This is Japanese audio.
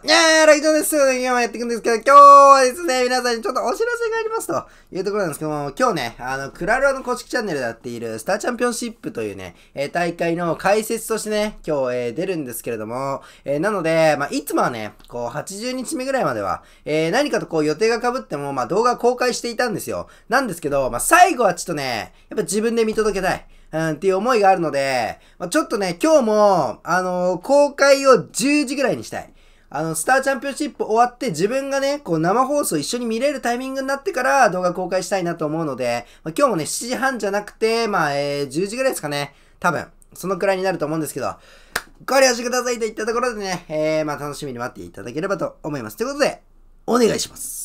さん、にゃー、ライトです。今やっていくんですけど、今日はですね、皆さんにちょっとお知らせがありますというところなんですけども、今日ね、あの、クラルアの公式チャンネルでやっているスターチャンピオンシップというね、え大会の解説としてね、今日、えー、出るんですけれども、えー、なので、まあ、いつもはね、こう、80日目ぐらいまでは、えー、何かとこう、予定が被っても、まあ、動画公開していたんですよ。なんですけど、まあ、最後はちょっとね、やっぱ自分で見届けたい。うん、っていう思いがあるので、まあ、ちょっとね、今日も、あのー、公開を10時ぐらいにしたい。あの、スターチャンピオンシップ終わって自分がね、こう生放送一緒に見れるタイミングになってから動画公開したいなと思うので、まあ、今日もね、7時半じゃなくて、まあ、えー、10時ぐらいですかね。多分、そのくらいになると思うんですけど、ご了承くださいといったところでね、えー、まあ楽しみに待っていただければと思います。ということで、お願いします。